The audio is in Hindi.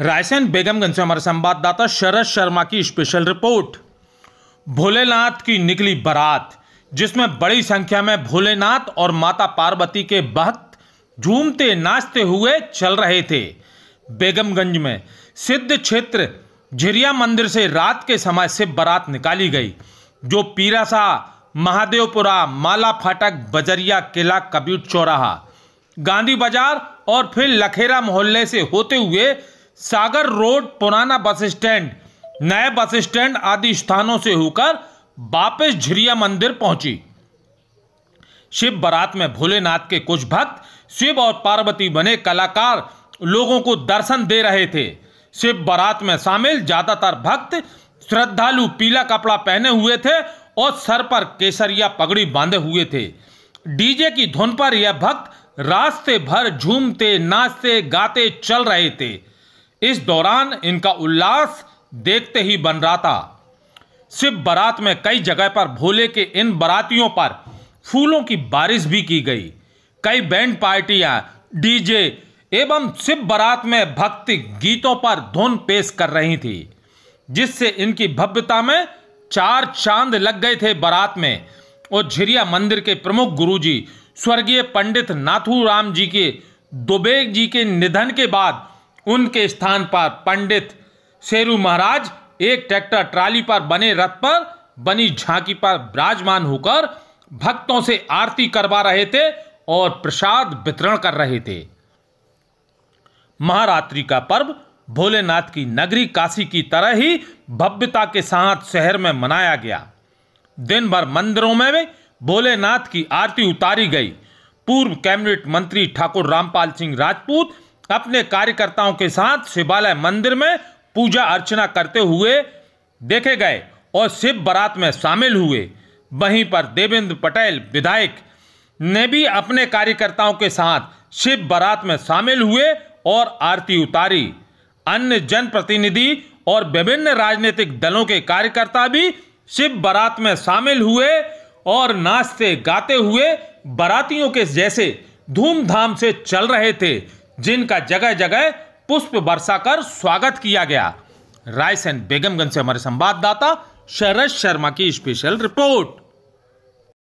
रायसेन बेगमगंज से हमारे संवाददाता शरद शर्मा की स्पेशल रिपोर्ट भोलेनाथ की निकली बारात जिसमें बड़ी संख्या में भोलेनाथ और माता पार्वती के भक्त झूमते नाचते हुए चल रहे थे बेगमगंज में सिद्ध क्षेत्र झिरिया मंदिर से रात के समय से बारात निकाली गई जो पीरासा महादेवपुरा माला फाटक बजरिया किला कबीर चौराहा गांधी बाजार और फिर लखेरा मोहल्ले से होते हुए सागर रोड पुराना बस स्टैंड नए बस स्टैंड आदि स्थानों से होकर वापस झिरिया मंदिर पहुंची शिव बारात में भोलेनाथ के कुछ भक्त शिव और पार्वती बने कलाकार लोगों को दर्शन दे रहे थे शिव बारात में शामिल ज्यादातर भक्त श्रद्धालु पीला कपड़ा पहने हुए थे और सर पर केसरिया पगड़ी बांधे हुए थे डीजे की धुन पर यह भक्त रास्ते भर झूमते नाचते गाते चल रहे थे इस दौरान इनका उल्लास देखते ही बन रहा था शिव बारात में कई जगह पर भोले के इन बारातियों पर फूलों की बारिश भी की गई कई बैंड पार्टियां डीजे एवं शिव बारात में भक्ति गीतों पर धुन पेश कर रही थी जिससे इनकी भव्यता में चार चांद लग गए थे बारात में और झिरिया मंदिर के प्रमुख गुरुजी स्वर्गीय पंडित नाथू राम जी के दुबे जी के निधन के बाद उनके स्थान पर पंडित शेरू महाराज एक ट्रैक्टर ट्राली पर बने रथ पर बनी झांकी पर विराजमान होकर भक्तों से आरती करवा रहे थे और प्रसाद वितरण कर रहे थे महारात्रि का पर्व भोलेनाथ की नगरी काशी की तरह ही भव्यता के साथ शहर में मनाया गया दिन भर मंदिरों में भी भोलेनाथ की आरती उतारी गई पूर्व कैबिनेट मंत्री ठाकुर रामपाल सिंह राजपूत अपने कार्यकर्ताओं के साथ शिवालय मंदिर में पूजा अर्चना करते हुए देखे गए और शिव बरात में शामिल हुए वहीं पर देवेंद्र पटेल विधायक ने भी अपने कार्यकर्ताओं के साथ शिव बरात में शामिल हुए और आरती उतारी अन्य जनप्रतिनिधि और विभिन्न राजनीतिक दलों के कार्यकर्ता भी शिव बरात में शामिल हुए और नाचते गाते हुए बरातियों के जैसे धूमधाम से चल रहे थे जिनका जगह जगह पुष्प वर्षा कर स्वागत किया गया रायसेन बेगमगंज से हमारे संवाददाता शरद शर्मा की स्पेशल रिपोर्ट